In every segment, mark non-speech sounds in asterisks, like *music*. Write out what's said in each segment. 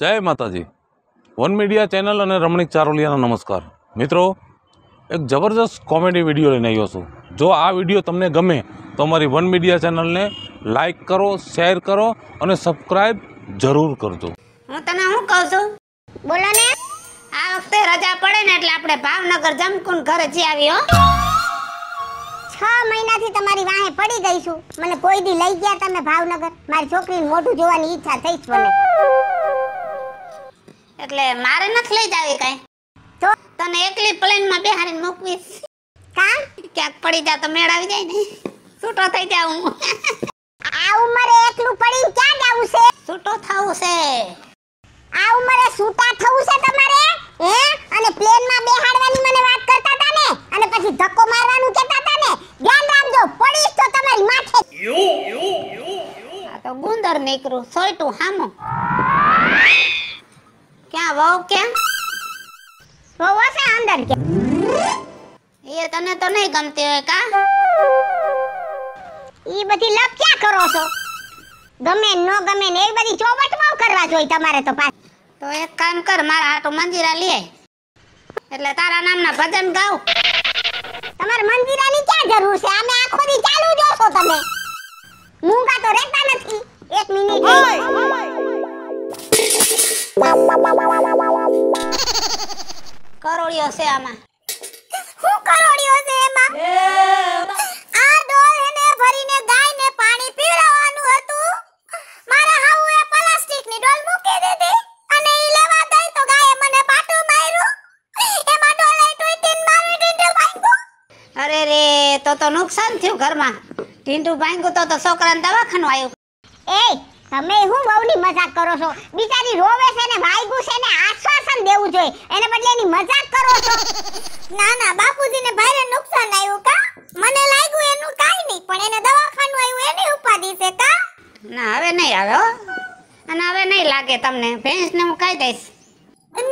જય માતાજી one media channel અને રમણીક ચારોલિયાના નમસ્કાર મિત્રો એક જબરજસ્ત કોમેડી વિડીયો લઈને આવ્યો છું જો આ વિડીયો તમને ગમે તો અમારી વન મીડિયા ચેનલને લાઈક કરો શેર કરો અને સબસ્ક્રાઈબ જરૂર કરજો હું તને શું કહું છું બોલો ને આ વખતે રજા પડે ને એટલે આપણે ભાવનગર જમકુન ઘરે જઈ આવી હો છ મહિનાથી તમારી વાહે પડી ગઈ છું મને કોઈ દી લઈ ગયા તમે ભાવનગર મારી છોકરીને મોઢું જોવાની ઈચ્છા થઈ જ મને એટલે મારે નથી લઈ જાવી કઈ તો તને એકલી પ્લેન માં બેહારીને મૂકવીશ કા ક્યાંક પડી જા તો મેળાવી જાય ને છૂટો થઈ હું આ ઉંમરે એકલું પડી ક્યાં જાવું છે છૂટો થવું છે આ ઉંમરે સૂતા થવું છે તમારે હે અને પ્લેનમાં બેહાડવાની મને વાત કરતા તા ને અને પછી ધક્કો મારવાનું કહેતા તા ને ધ્યાન રાખજો પડીશ તો તમારી માથે આ તો ગુંદર નીકળું સોયટું હામો ક્યાં વહુ કેમ વહુ હશે અંદર કે એ તને તો નહીં ગમતી હોય કા ઈ બધી લપ ક્યાં કરો છો ગમે ન ગમે ને એ બધી ચોબટ માં કરવા જોઈએ તમારે તો પાછ તો એક કામ કર મારા હાટો મંજીરા લઈ એટલે તારા નામના ભજન ગાઉ તમારે મંદિરાની ક્યાં જરૂર છે આમે આખો દી ચાલુ જોશો તમે મૂંગા તો રહેતા નથી એક મિનિટ કરોળિયો છે આમાં હું કરોળિયો છે એમાં આ ડોલ એને ભરીને ગાયને પાણી પીવડાવવાનું હતું મારા હાઉએ પ્લાસ્ટિકની ડોલ મૂકી દીધી અને ઈ લેવા ગઈ તો ગાયે મને પાટું માર્યું એમાં ડોલે ટ્વિટીન મારી ડીંડો ભાંગ્યો અરે રે તો તો નુકસાન થયું ઘરમાં ઢીંડું ભાંગ્યું તો તો છોકરાને દવાખાનું આવ્યું એ તમે હું બહુની મજાક કરો છો બિચારી રોવે છે ને વાગ્યું છે ને આસ નુકસાન દેવું જોઈએ એને બદલે એની મજાક કરો છો *laughs* ના ના બાપુજીને ભારે નુકસાન આવ્યું કા મને લાગ્યું એનું કાઈ નહીં પણ એને દવાખાનું આવ્યું એની ઉપાધિ છે કા ના હવે નહીં આવે અને હવે નહીં લાગે તમને ભેંસને હું કહી દઈશ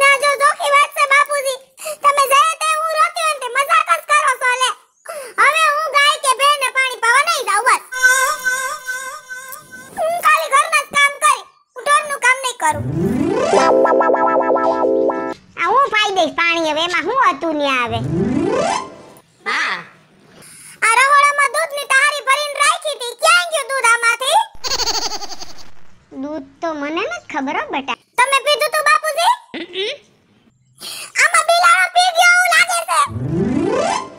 ના જો જોખી વાત છે બાપુજી તમે જઈ આવે દૂધ તો મને ન ખબર હો તમે પીધું તો બાપુજી આમાં બિલાડો પી ગયો એવું લાગે છે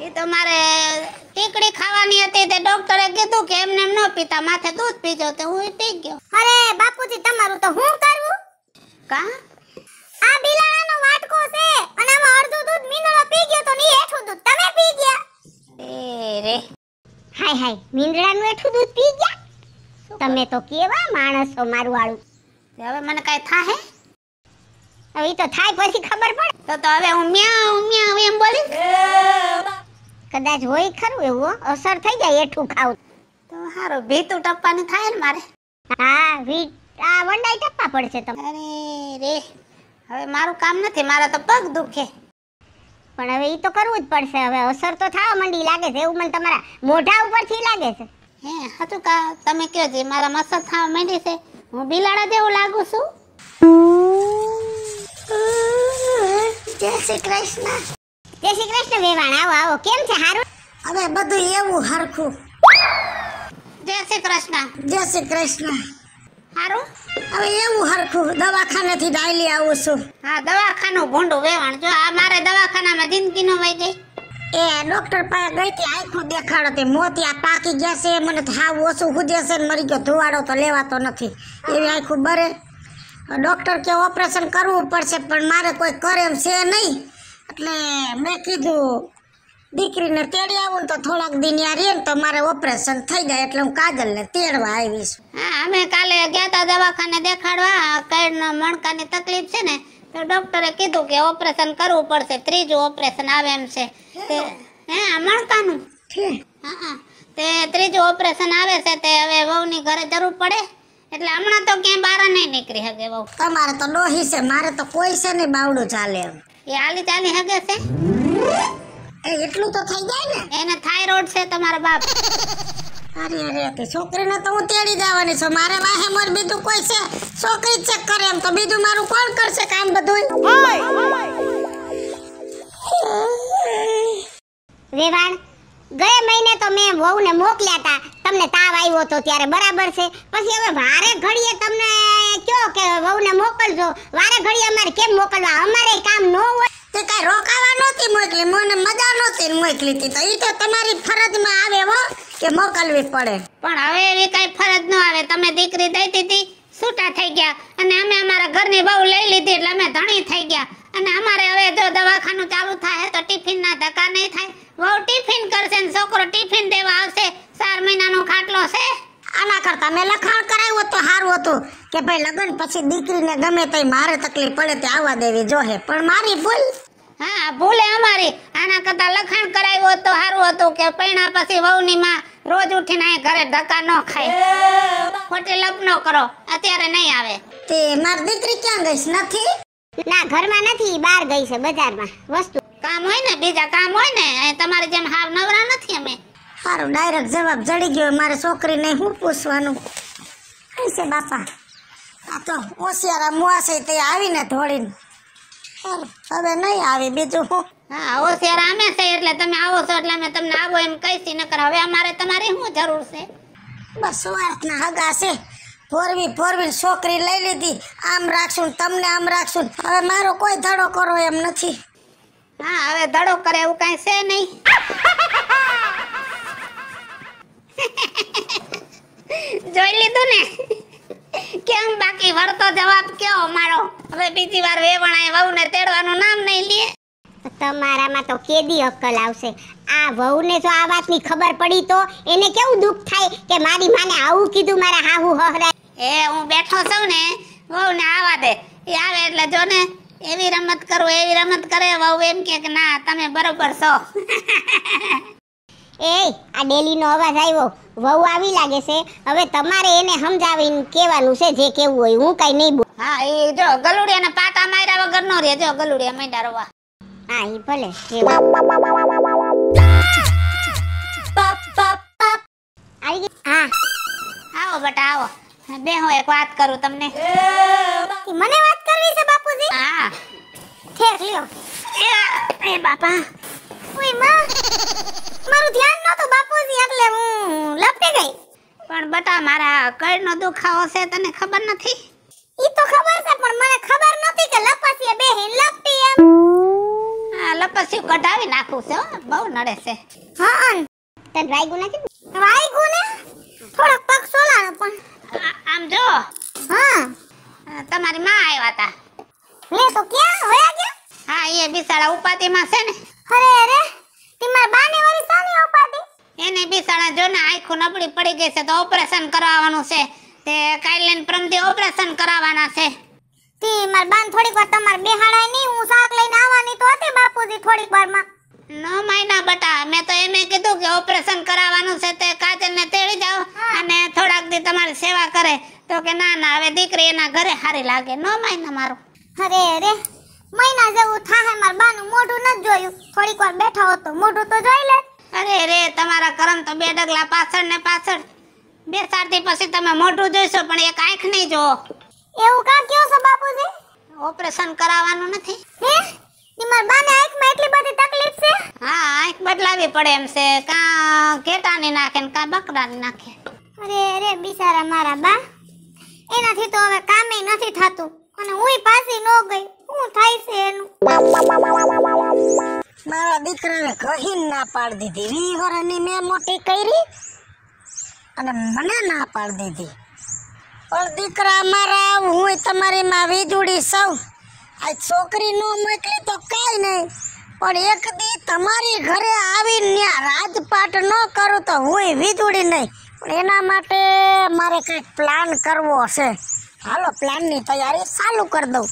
એ તો મારે ટીકડી ખાવાની હતી તે ડોક્ટરે કીધું કે એમને ન પીતા માથે દૂધ પીજો તો હું પી ગયો અરે બાપુજી તમારું તો હું કરવું કા હાય મીંદડાનું એઠું દૂધ પી ગયા તમે તો કેવા માણસો મારું વાળું હવે મને કાંઈ થાય હવે તો થાય પછી ખબર પડે તો તો હવે હું મ્યાઉ મ્યાઉ એમ બોલી કદાચ હોય ખરું એવું અસર થઈ જાય એઠું ખાવું તો હારો ભીતું ટપ્પાની થાય ને મારે હા વીટ આ વંડાઈ ટપ્પા પડશે તમારે અરે રે હવે મારું કામ નથી મારા તો પગ દુખે પણ હવે એ તો કરવું જ પડશે હવે અસર તો થવા મંડી લાગે છે એવું મને તમારા મોઢા ઉપરથી લાગે છે હે હા તો કા તમે કહો જે મારા મસર થવા માંડી છે હું બિલાડા જેવું લાગુ છું જય શ્રી કૃષ્ણ જય શ્રી કૃષ્ણ વેવાણ આવો આવો કેમ છે હારું હવે બધું એવું હરખું જય શ્રી કૃષ્ણ જય શ્રી કૃષ્ણ સારું હવે એવું હરખું દવાખાનેથી ડાયલી આવું છું હા દવાખાનું ભૂંડું વેવાણ જો આ મારે દવાખાનામાં જિંદગી નો વહી ગઈ એ ડોક્ટર પાસે ગઈ હતી આંખું દેખાડો તે મોતિયા પાકી ગયા છે મને હાવ ઓછું ખુદે છે મરી ગયો ધોવાડો તો લેવાતો નથી એવી આંખું બરે ડૉક્ટર કે ઓપરેશન કરવું પડશે પણ મારે કોઈ કરે એમ છે નહીં એટલે મેં કીધું દીકરીને તેડી આવું તો થોડાક દિન યાર ને તો મારે ઓપરેશન થઈ જાય એટલે હું ને તેડવા આવીશ હા અમે કાલે ગયા તા દવાખાને દેખાડવા કઈડના મણકાની તકલીફ છે ને તો ડોક્ટરે કીધું કે ઓપરેશન કરવું પડશે ત્રીજું ઓપરેશન આવે એમ છે તે હે મણકાનું હા તે ત્રીજું ઓપરેશન આવે છે તે હવે વહુની ઘરે જરૂર પડે એટલે હમણાં તો ક્યાંય બહાર નહીં નીકળી શકે વહુ તમારે તો ડોહી છે મારે તો કોઈ છે નહીં બાવડું ચાલે એમ એ આલી ચાલી હગે છે એ એટલું તો થઈ જાય ને એને થાઇરોઇડ છે તમારા બાપ અરે અરે તે છોકરીને તો હું તેડી જવાની છું મારે વાહે મોર બીજું કોઈ છે છોકરી ચેક કરે એમ તો બીજું મારું કોણ કરશે કામ બધું વેવાણ ગયા મહિને તો મેં વહુને મોકલ્યા હતા તમને તાવ આવ્યો તો ત્યારે બરાબર છે પછી હવે વારે ઘડીએ તમને કયો કે વહુને મોકલજો વારે ઘડીએ અમારે કેમ મોકલવા અમારે કામ ન હોય તે કઈ રોકાવા નહોતી મોકલી મને મજા નહોતી મોકલી હતી તો એ તો તમારી ફરજમાં આવે હો કે મોકલવી પડે પણ હવે એવી કાંઈ ફરજ ન આવે તમે દીકરી દઈ દીધી છૂટા થઈ ગયા અને અમે અમારા ઘરની બહુ લઈ લીધી એટલે અમે ધણી થઈ ગયા અને અમારે હવે જો દવાખાનું ચાલુ થાય તો ટિફિનના ધક્કા નહીં થાય બહુ ટિફિન કરશે ને છોકરો ટિફિન દેવા આવશે ચાર મહિનાનો ખાટલો છે આના કરતા મેં લખાણ કરાવ્યું તો સારું હતું કે ભાઈ લગ્ન પછી દીકરીને ગમે તે મારે તકલીફ પડે તે આવવા દેવી જોહે પણ મારી ભૂલ હા ભૂલે અમારી આના કરતા લખાણ કરાવ્યું હતું સારું હતું કે પૈણા પછી વહુની રોજ ઉઠીને અહીં ઘરે ધક્કા ન ખાય ખોટી લપ કરો અત્યારે નહીં આવે તે મારી દીકરી ક્યાં ગઈ નથી ના ઘરમાં નથી બહાર ગઈ છે બજારમાં વસ્તુ કામ હોય ને બીજા કામ હોય ને તમારી જેમ હાવ નવરા નથી અમે સારું ડાયરેક્ટ જવાબ જડી ગયો મારે છોકરીને હું પૂછવાનું કઈ છે બાપા આ તો ઓશિયારા મુઆસે તે આવીને ધોળીને હવે નહીં આવી બીજું હું હા હોશિયાર છે એટલે તમે આવો છો એટલે અમે તમને આવો એમ કહીશી નકર હવે અમારે તમારી શું જરૂર છે બસ વાતના હગા છે ફોરવી ફોરવી છોકરી લઈ લીધી આમ રાખશું તમને આમ રાખશું હવે મારો કોઈ ધડો કરો એમ નથી હા હવે ધડો કરે એવું કઈ છે નહીં જોઈ લીધું ને કેમ બાકી વળતો જવાબ કયો હવે બીજી વાર વેવણાએ વહુને તેડવાનું નામ નહીં લે તમારામાં તો કેદી અક્કલ આવશે આ વહુને જો આ વાતની ખબર પડી તો એને કેવું દુઃખ થાય કે મારી માને આવું કીધું મારા હાહુ હહરાય એ હું બેઠો છું ને વહુને આવા દે એ આવે એટલે જો ને એવી રમત કરું એવી રમત કરે વહુ એમ કે ના તમે બરોબર છો *laughs* એ આ ડેલીનો અવાજ આવ્યો વહુ આવી લાગે છે હવે તમારે એને સમજાવીને કેવાનું છે જે કેવું હોય હું કઈ નહીં બોલ હા એ જો ગલુડિયાના પાકા માર્યા વગર નો રે જો ગલુડિયા માંડ્યા રવા હા એ ભલે આવી હા આવો બટા આવો બે હું એક વાત કરું તમને મને વાત કરવી છે બાપુજી હા ઠેક લ્યો એ બાપા ઓય માં મારું ધ્યાન ન તો બાપુજી એટલે હું લપટી ગઈ પણ બટા મારા કળનો દુખાવો છે તને ખબર નથી ઈ તો ખબર છે પણ મને ખબર નથી કે લપસીએ બેહીન લપટી એમ આ લપસી કઢાવી નાખું છે બહુ નડે છે હા તને વાયગું નથી વાયગું ને થોડોક પગ સોલાણો પણ આમ જો હા તમારી માં આવ્યા હતા લે તો ક્યાં હોયા ગયા હા એ બિસાડા ઉપાતીમાં છે ને અરે અરે ઈ બાને વરી સાની ઉપાધી એને બિસાણા જો ને આખું નબળી પડી ગઈ છે તો ઓપરેશન કરાવવાનું છે તે કાઈલેન પ્રમથી ઓપરેશન કરાવવાના છે તી માર બાન થોડીક વાર તમાર બેહાડાય નહીં હું શાક લઈને આવવાની તો હતી બાપુજી થોડીક વારમાં નો માયના બટા મેં તો એમે કીધું કે ઓપરેશન કરાવવાનું છે તે કાજલને તેડી જાવ અને થોડાક દી તમારી સેવા કરે તો કે ના ના હવે દીકરી એના ઘરે હારી લાગે નો માયના મારો અરે રે મહિના જેવું થાહે માર બાનું મોઢું ન જોયું થોડીક વાર બેઠા હો મોઢું તો જોઈ લે અરે રે તમારા કરમ તો બે ડગલા પાછળ ને પાછળ બે સારથી પછી તમે મોઢું જોઈશો પણ એક આંખ નહીં જો એવું કા કયો છો બાપુજી ઓપરેશન કરાવવાનું નથી હે નિમર બાને આંખમાં એટલી બધી તકલીફ છે હા આંખ બદલાવી પડે એમ છે કા ઘેટાની નાખે ને કા ને નાખે અરે અરે બિચારા મારા બા એનાથી તો હવે કામે નથી થતું અને હું પાછી ન ગઈ દીકરાને કહી ના પાડી દીધી વી વર્ષની મેં મોટી કરી અને મને ના પાડી દીધી પણ દીકરા મારા હું તમારી માં વીજળી સૌ આ છોકરી નો મોકલી તો કઈ નહીં પણ એક દી તમારી ઘરે આવીને ત્યાં રાજપાટ ન કરું તો હું વીજળી નહીં પણ એના માટે મારે કંઈક પ્લાન કરવો હશે હાલો પ્લાનની તૈયારી ચાલુ કરી દઉં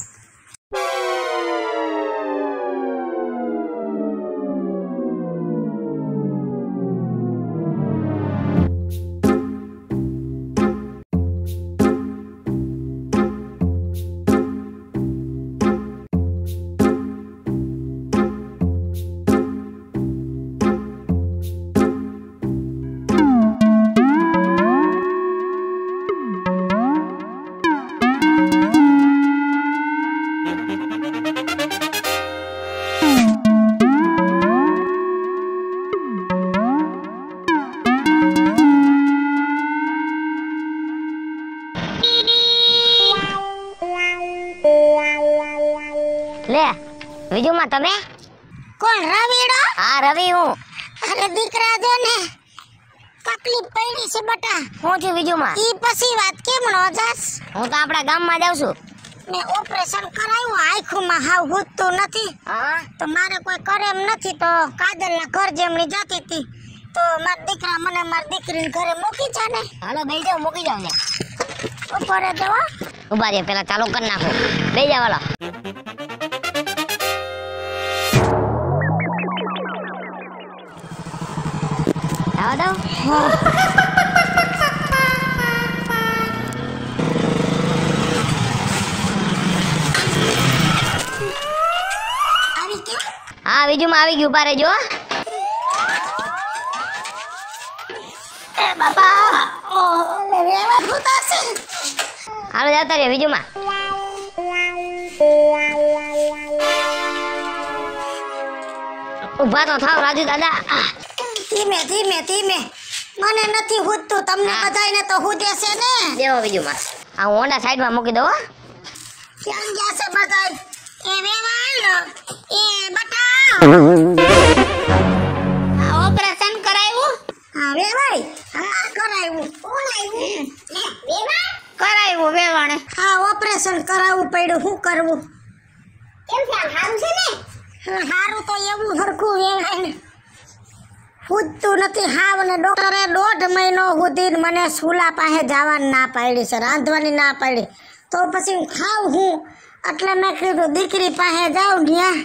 હું છું બીજુંમાં ઈ પછી વાત કેમ નો જાસ હું તો આપણા ગામમાં જાઉં છું મે ઓપરેશન કરાયું આંખોમાં હાવ ગુજતું નથી હા તો મારે કોઈ કરે એમ નથી તો કાજલના ઘર જેમની જતી હતી તો મારા દીકરા મને મારી દીકરીને ઘરે મૂકી જા ને હાલો બે જાવ મૂકી જાવ ને ઉપર જવા ઉભા રે પેલા ચાલુ કરી નાખો બે જાવ હાલો આવો દો આ બીજું માં આવી ગયું ઉભા જો હાલો જતા રે બીજુંમાં ઉભા તો થાવ રાજુ દાદા ધીમે ધીમે ધીમે મને નથી હૂદતું તમને બધાને તો હૂદે છે ને દેવો બીજું માં આ હોન્ડા સાઈડમાં મૂકી દો ક્યાં ગયા છે બધા એ વેવા એ બટા ઓપરેશન નથી હાવ ને ડોક્ટરે દોઢ મહિનો સુધી મને સુલા પાસે જવાની ના પાડી છે રાંધવાની ના પાડી તો પછી ખાવ હું એટલે મેં કીધું દીકરી પાસે જાઉં ગયા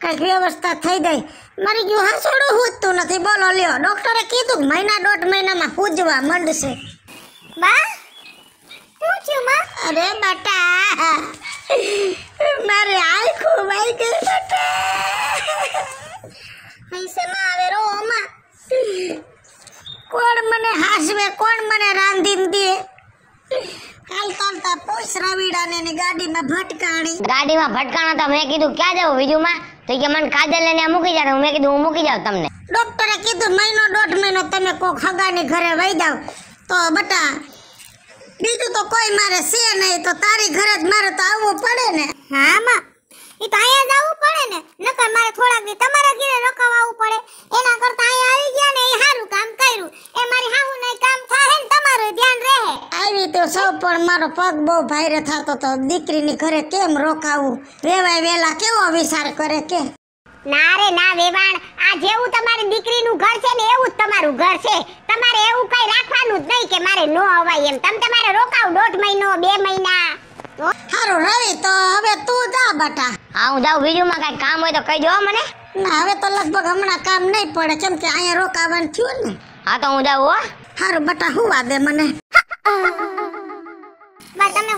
કંઈક વ્યવસ્થા થઈ ગઈ મારી ગયું હાંસોડું હૂજતું નથી બોલો લ્યો ડૉક્ટરે કીધું મહિના દોઢ મહિનામાં હૂજવા મંડશે બા શું થયું માં અરે બટા મારે આખું વાઈ ગઈ બટા પૈસામાં આવે રો ઓમાં કોણ મને હાસવે કોણ મને રાંધીને દે કાલ કાલ ભટકાણા તા મેં કીધું ક્યાં જાવ બીજુમાં તો કે મને કાજલ લઈને મૂકી જાણે મેં કીધું હું મૂકી જાઉં તમને ડોક્ટરે કીધું મહિનો દોઢ મહિનો તમે કોક હગાની ઘરે વહી જાવ તો બટા બીજું તો કોઈ મારે છે નહીં તો તારી ઘરે જ મારે તો આવવું પડે ને હા માં એ તો અહીંયા જ આવવું પડે ને નકર મારે થોડાક દી તમારા ઘરે રોક પણ મારો પગ બહુ ભાઈરે થતો હતો દીકરીની ઘરે કેમ રોકાવું વેવાય વેલા કેવો વિચાર કરે કે ના રે ના વેવાણ આ જેવું તમારી દીકરીનું ઘર છે ને એવું જ તમારું ઘર છે તમારે એવું કઈ રાખવાનું જ નહીં કે મારે નો અવાય એમ તમે તમારે રોકાવ દોઢ મહિનો બે મહિના હારું રવિ તો હવે તું જા બટા હા હું જાઉં માં કાંઈ કામ હોય તો કહી દો મને ના હવે તો લગભગ હમણાં કામ નહીં પડે કેમ કે અહીંયા રોકાવાનું થયું ને હા તો હું જાઉં હો હારું બટા હું વાદે મને *laughs* ઘરમાં પણ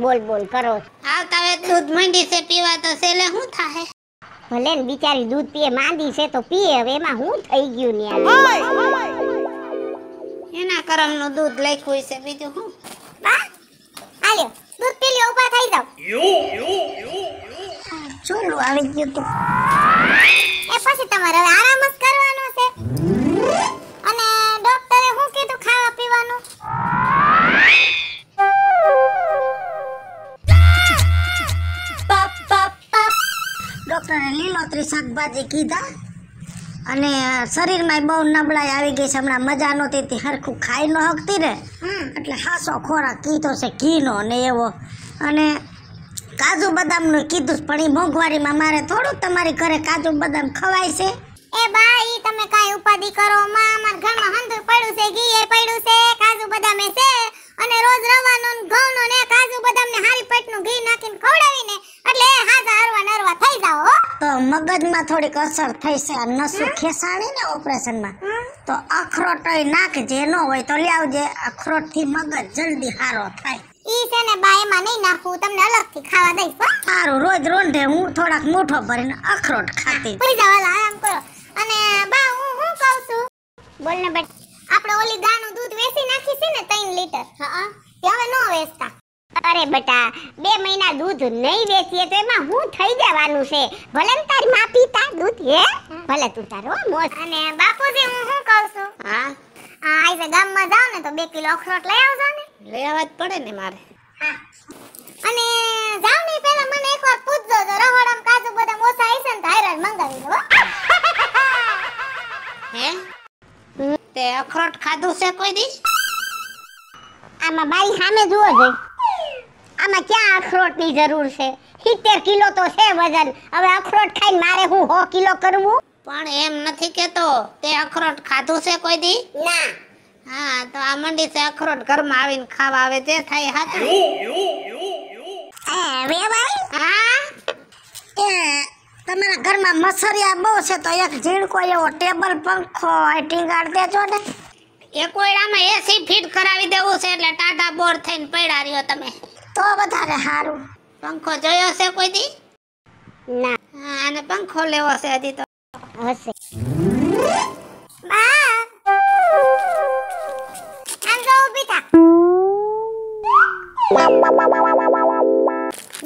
બોલ બોલ કરો આવતા વેત દૂધ માંડી છે પીવા તો સેલે હું થાહે ભલે ને બિચારી દૂધ પીએ માંડી છે તો પીએ હવે એમાં હું થઈ ગયું ને આ એના કરમનું દૂધ લખ્યું છે બીજું હું બા આલ્યો દૂધ પી થઈ જાવ ચોલું આવી ગયું તું એ પછી તમારે હવે આરામ જ કરવાનો છે અને ડોક્ટરે શું કીધું ખાવા પીવાનું ડોક્ટરે લીલોતરી શાકભાજી કીધા અને શરીરમાં બહુ નબળાઈ આવી ગઈ છે હમણાં મજા નહોતી સરખું ખાઈ ન હકતી ને એટલે હાસો ખોરાક કીધો છે ઘીનો ને એવો અને કાજુ બદામનું કીધું પણ એ મોંઘવારીમાં મારે થોડું તમારી ઘરે કાજુ બદામ ખવાય છે એ ભાઈ તમે કાઈ ઉપાધિ કરો માં અમાર ઘરમાં હંધું પડ્યું છે ઘી એ પડ્યું છે કાજુ બદામે છે અને રોજ રવાનો ઘઉંનો ને કાજુ બદામ ને હારી પેટનું ઘી નાખીને ખવડાવીને એટલે એ હાજા હરવા નરવા થઈ જાવ તો મગજમાં થોડીક અસર થઈ છે આ નસું ખેસાણી ને ઓપરેશનમાં તો અખરોટ નાખ જે ન હોય તો લઈ આવજે અખરોટ થી મગજ જલ્દી હારો થાય ઈ છે ને બા એમાં નહીં નાખું તમને અલગ થી ખાવા દઈશ સારું રોજ રોંધે હું થોડાક મોઠો ભરીને અખરોટ ખાતી પડી જાવ આરામ કરો અને બા હું હું કહું છું બોલ બેટ આપણે ઓલી ગાનું વેસી નાખી છે ને 3 લિટર હવે નો વેચતા અરે બટા બે મહિના દૂધ નહીં વેચીએ તો એમાં હું થઈ જવાનું છે ભલે તાર માં પીતા દૂધ હે ભલે તું તારો મોસ અને બાપુજી હું શું કહું છું હા આ આજે ગામમાં જાવ ને તો બે કિલો અખરોટ લઈ આવજો ને લઈ આવવા જ પડે ને મારે અને જાવ ને પહેલા મને એક વાર પૂછજો તો રવાડામાં કાજુ બદામ ઓછા છે ને તો મંગાવી દો હે તે અખરોટ ખાધું છે કોઈ દી આમાં બાઈ સામે જુઓ જોઈ આમાં ક્યાં અખરોટ ની જરૂર છે સિત્તેર કિલો તો છે વજન હવે અખરોટ ખાઈને મારે હું હો કિલો કરવું પણ એમ નથી કેતો તે અખરોટ ખાધું છે કોઈ દી ના હા તો આ મંડી છે અખરોટ ઘર માં આવીને ખાવા આવે તે થાય હાથ હા હા તમારા ઘરમાં મસરિયા બહુ છે તો એક ઝીણકો એવો ટેબલ પંખો ટીંગાડ દેજો ને એ કોયડામાં એસી ફિટ કરાવી દેવું છે એટલે ટાટા બોર થઈને પડ્યા રહ્યો તમે તો વધારે સારું પંખો જોયો છે કોઈ દી ના આને પંખો લેવો છે હજી તો હશે બા આંગો બેટા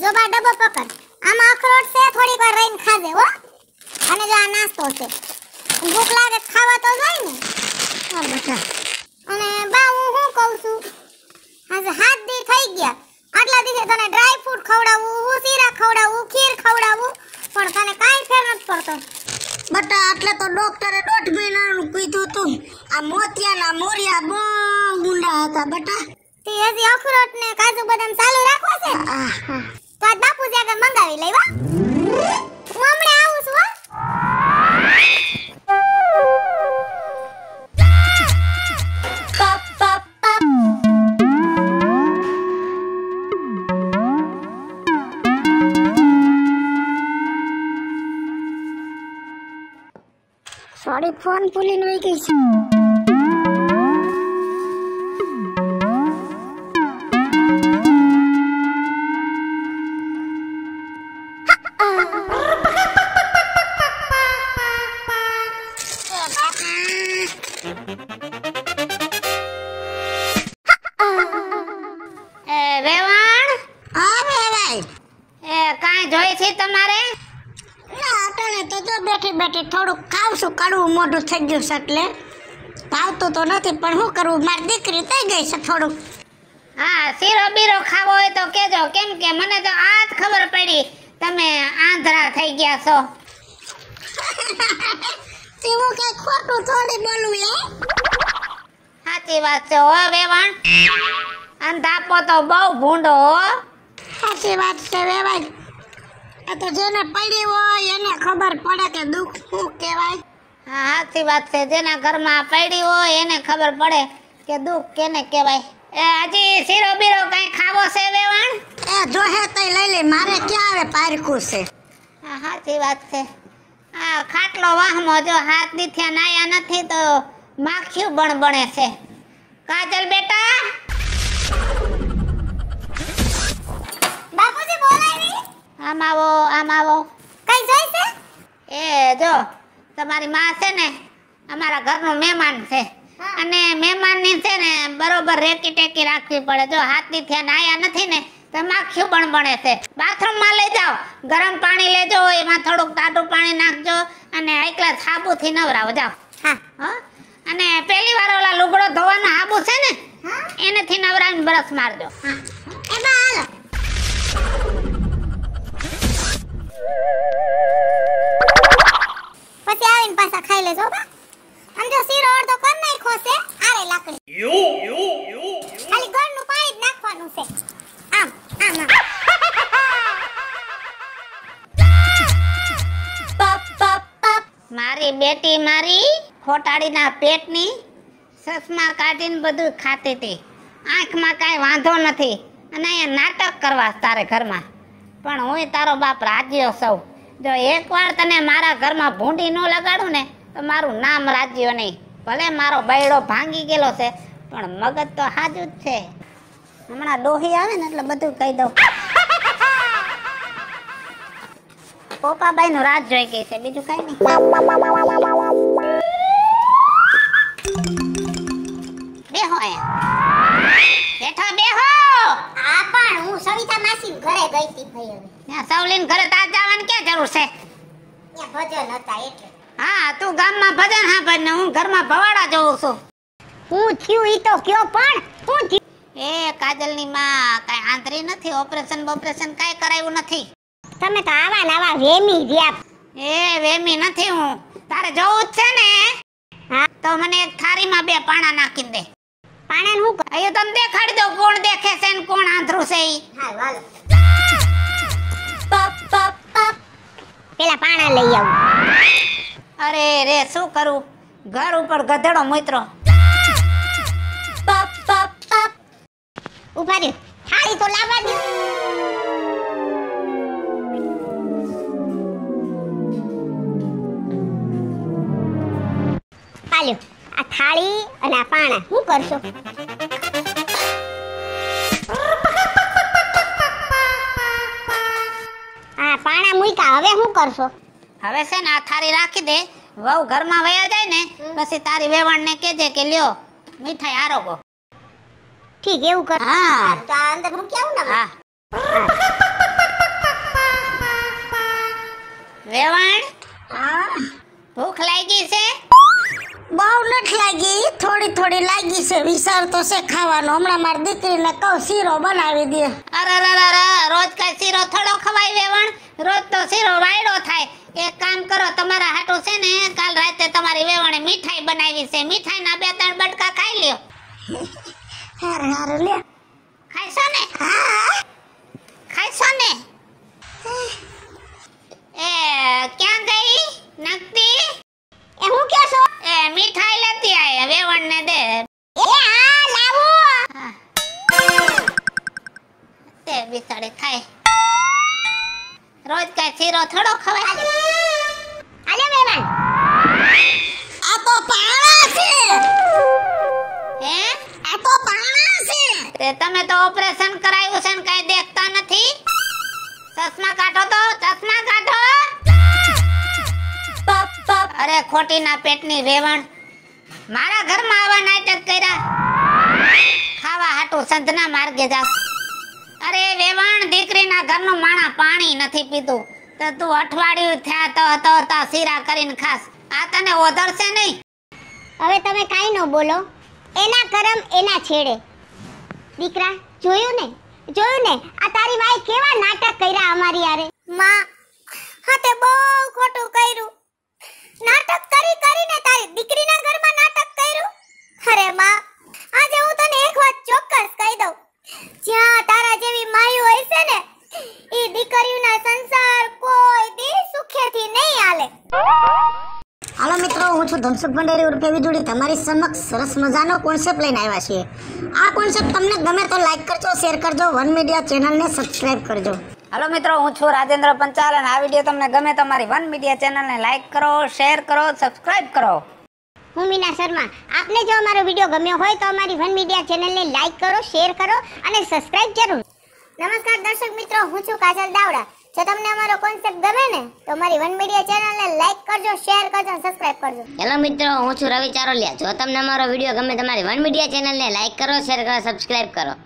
જો બા ડબ્બો પકડ આમાં અખરોટ છે થોડી વાર રહીને ખાજે હો અને જો આ નાસ્તો છે ભૂખ લાગે ખાવા તો જાય ને બેટા અને બા હું શું કહું છું આજે હાથ દી થઈ ગયા આટલા દિવસે તને ડ્રાય ફ્રૂટ ખવડાવવું ઉસીરા ખવડાવવું ખીર ખવડાવવું પણ તને કાંઈ ફેર નથી પડતો બટા આટલે તો ડોક્ટરે દોઢ મહિનાનું કીધું તું આ મોતિયાના મોરિયા બહુ ગુંડા હતા બટા તે હજી અખરોટ ને કાજુ બદામ ચાલુ રાખવા છે આ Thank you. મોટું થઈ ગયું છે એટલે ભાવતું તો નથી પણ શું કરવું મારી દીકરી થઈ ગઈ છે થોડું હા શીરો બીરો ખાવો હોય તો કેજો કેમ કે મને તો આ જ ખબર પડી તમે આંધળા થઈ ગયા છો *laughs* તેવું કઈ ખોટું થોડી બોલવું એ સાચી વાત છે હો વેવાણ અને ધાપો તો બહુ ભૂંડો હો સાચી વાત છે વેવાણ આ તો જેને પડી હોય એને ખબર પડે કે દુઃખ શું કહેવાય હા સાચી વાત છે જેના ઘરમાં પડી હોય એને ખબર પડે કે દુઃખ કેને કહેવાય એ હાજી શીરો બીરો કઈ ખાવો છે વેવાણ એ જોહે તઈ લઈ લે મારે ક્યાં આવે પારખું છે હા સાચી વાત છે આ ખાટલો વાહમો જો હાથ દીથ્યા નાયા નથી તો માખ્યું બણ બણે છે કાજલ બેટા બાપુજી બોલાવી આમ આવો આમ આવો કઈ જોઈ છે એ જો તમારી માં છે ને અમારા ઘરનું મહેમાન છે અને મહેમાનની છે ને બરોબર રેકી ટેકી રાખવી પડે જો હાથની થયા નાયા નથી ને તો માખ્યું પણ બને છે બાથરૂમમાં લઈ જાઓ ગરમ પાણી લેજો એમાં થોડુંક ટાટું પાણી નાખજો અને એકલા સાબુથી નવરાવો જાઓ હા અને પહેલી વાર ઓલા લુગડો ધોવાનો સાબુ છે ને એનેથી નવરાવીને બ્રશ મારજો હા એમાં તમે ખાઈ લેજો બા આમ જો શીરો અડધો કર નાખ્યો છે આરે લાકડી યો યો યો ખાલી ગોળ નું પાણી જ નાખવાનું છે આમ આમ આમ મારી બેટી મારી ખોટાડીના પેટની સસમા કાઢીને બધું ખાતી હતી આંખમાં કાંઈ વાંધો નથી અને અહીંયા નાટક કરવા તારે ઘરમાં પણ હું તારો બાપ રાજ્યો સૌ જો એકવાર તને મારા ઘરમાં ભૂંડી ન લગાડું ને તો મારું નામ રાજ્યો નહીં ભલે મારો બૈડો ભાંગી ગયેલો છે પણ મગજ તો હાજુ જ છે હમણાં ડોહી આવે ને એટલે બધું કહી દઉં પોપાબાઈ નું રાજ જોઈ ગઈ છે બીજું કઈ નહીં બેહો એ બેઠા બેહો આ પણ હું સવિતા માસી ઘરે ગઈ હતી ભાઈ હવે ત્યાં સવલીન ઘરે તાજ જવાની જરૂર છે ભજન હતા એટલે હા તું ગામમાં ભજન હા ને હું ઘરમાં ભવાડા જોઉં છું હું થયું ઈ તો કયો પણ હું થયું એ કાજલની માં કાઈ આંતરી નથી ઓપરેશન બોપરેશન કાઈ કરાયું નથી તમે તો આવા નવા વેમી ગયા એ વેમી નથી હું તારે જવું જ છે ને હા તો મને એક થાળીમાં બે પાણા નાખી દે પાણા હું અયો તમને દેખાડી દો કોણ દેખે છે ને કોણ આંધરું છે હા વાલો પેલા પાણા લઈ આવું અરે રે શું કરું ઘર ઉપર ગધેડો મિત્રો ઉભા રહ્યો થાળી તો લાવવા દે પાલ્યો આ થાળી અને આ પાણા શું કરશો પાણા મૂક્યા હવે શું કરશો હવે છે ને આ થારી રાખી દે વહુ ઘરમાં વયા જાય ને પછી તારી ને કેજે કે લ્યો મીઠાઈ આરોગો ઠીક એવું કર હા તો આ અંદર ને હા વેવાણ ભૂખ લાગી છે બહુ નથી લાગી થોડી થોડી લાગી છે વિચાર તો છે ખાવાનો હમણાં મારી દીકરીને કહું શીરો બનાવી દે અરે અરે રોજ કાંઈ શીરો થોડો ખવાય વેવણ રોજ તો શીરો વાયડો થાય એક કામ કરો તમારા હાટું છે ને કાલ રાતે તમારી વેવણે મીઠાઈ બનાવી છે મીઠાઈના બે ત્રણ બટકા ખાઈ લ્યો હારું હારું લ્યા ઠાકોર સંતના માર્ગે જાસ અરે વેવાણ દીકરીના ઘરનું માણા પાણી નથી પીતું તો તું અઠવાડિયું થયા તો હતો તા શીરા કરીને ખાસ આ તને ઓધરશે નહીં હવે તમે કાંઈ ન બોલો એના કરમ એના છેડે દીકરા જોયું ને જોયું ને આ તારી વાઈ કેવા નાટક કર્યા અમારી આરે માં હા તે બહુ ખોટું કર્યું નાટક કરી કરીને તારી દીકરીના ઘરમાં નાટક કર્યું અરે માં આજે હું તને એક વાત ચોક્કસ કહી દઉં જ્યાં તારા જેવી માયુ હોય છે ને એ દીકરીઓના સંસાર કોઈ દી સુખેથી નહીં હાલે હાલો મિત્રો હું છું ધનસુખ ભંડેરી ઉર્ફે વિદુડી તમારી સમક્ષ સરસ મજાનો કોન્સેપ્ટ લઈને આવ્યા છીએ આ કોન્સેપ્ટ તમને ગમે તો લાઈક કરજો શેર કરજો વન મીડિયા ચેનલને સબસ્ક્રાઇબ કરજો હલો મિત્રો હું છું રાજેન્દ્ર પંચાલ અને આ વિડીયો તમને ગમે તમારી વન મીડિયા ચેનલને લાઇક કરો શેર કરો સબસ્ક્રાઇબ કરો હું મીના શર્મા આપને જો અમારો વિડીયો ગમ્યો હોય તો અમારી વન મીડિયા ચેનલને લાઇક કરો શેર કરો અને સબસ્ક્રાઇબ જરૂર નમસ્કાર દર્શક મિત્રો હું છું કાજલ દાવડા જો તમને અમારો કોન્સેપ્ટ ગમે ને તો અમારી વન મીડિયા ચેનલને લાઇક કરજો શેર કરજો સબસ્ક્રાઇબ કરજો હેલો મિત્રો હું છું રવિ ચારોલિયા જો તમને અમારો વિડીયો ગમે તમારી વન મીડિયા ચેનલને લાઇક કરો શેર કરો સબસ્ક્રાઇબ કરો